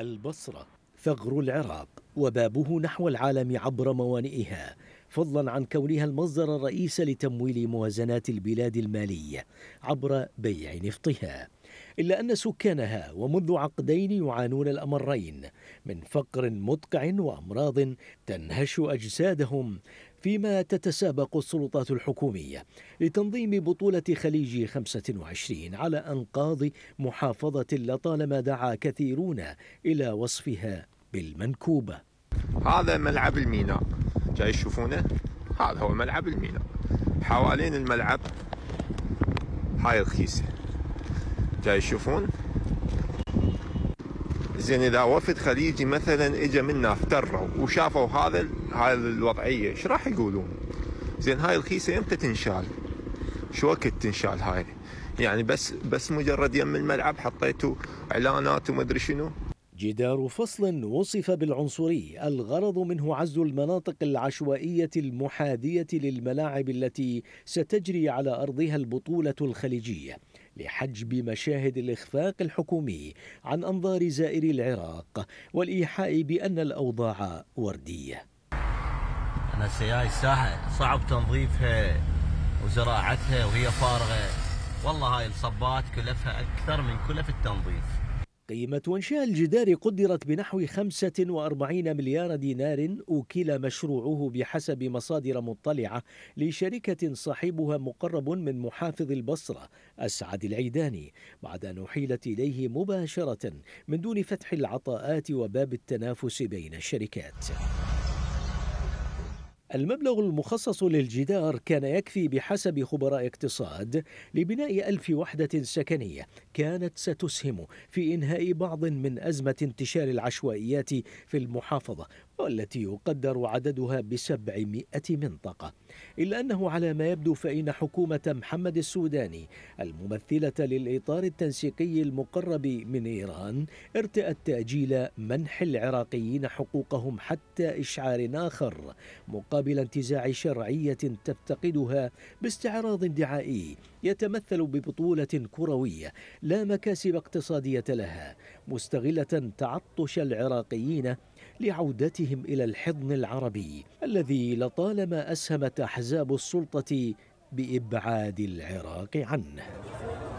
البصرة ثغر العراق وبابه نحو العالم عبر موانئها فضلا عن كونها المصدر الرئيس لتمويل موازنات البلاد المالية عبر بيع نفطها إلا أن سكانها ومنذ عقدين يعانون الأمرين من فقر مدقع وأمراض تنهش أجسادهم فيما تتسابق السلطات الحكومية لتنظيم بطولة خليج 25 على أنقاض محافظة لطالما دعا كثيرون إلى وصفها بالمنكوبة هذا ملعب الميناء جاي تشوفونه هذا هو ملعب الميناء حوالين الملعب هاي رخيصة جاي تشوفون زين اذا وفد خليجي مثلا اجى منا افتروا وشافوا هذا هذه الوضعيه ايش راح يقولون؟ زين هاي الخيسه امتى تنشال؟ شو وقت تنشال هاي؟ يعني بس بس مجرد يم الملعب حطيتوا اعلانات ومدري شنو جدار فصل وصف بالعنصري الغرض منه عزل المناطق العشوائيه المحاذيه للملاعب التي ستجري على ارضها البطوله الخليجيه لحجب مشاهد الإخفاق الحكومي عن أنظار زائري العراق والإيحاء بأن الأوضاع وردية أنا سياي الساحة صعب تنظيفها وزراعتها وهي فارغة والله هاي الصبات كلفها أكثر من كلف التنظيف قيمة إنشاء الجدار قدرت بنحو 45 مليار دينار أوكل مشروعه بحسب مصادر مطلعة لشركة صاحبها مقرب من محافظ البصرة أسعد العيداني بعد أن أحيلت إليه مباشرة من دون فتح العطاءات وباب التنافس بين الشركات. المبلغ المخصص للجدار كان يكفي بحسب خبراء اقتصاد لبناء ألف وحدة سكنية كانت ستسهم في إنهاء بعض من أزمة انتشار العشوائيات في المحافظة والتي يقدر عددها بسبعمائة منطقة إلا أنه على ما يبدو فإن حكومة محمد السوداني الممثلة للإطار التنسيقي المقرب من إيران ارتأت تأجيل منح العراقيين حقوقهم حتى إشعار آخر مقابل مقابل انتزاع شرعية تفتقدها باستعراض دعائي يتمثل ببطولة كروية لا مكاسب اقتصادية لها مستغلة تعطش العراقيين لعودتهم إلى الحضن العربي الذي لطالما أسهمت أحزاب السلطة بإبعاد العراق عنه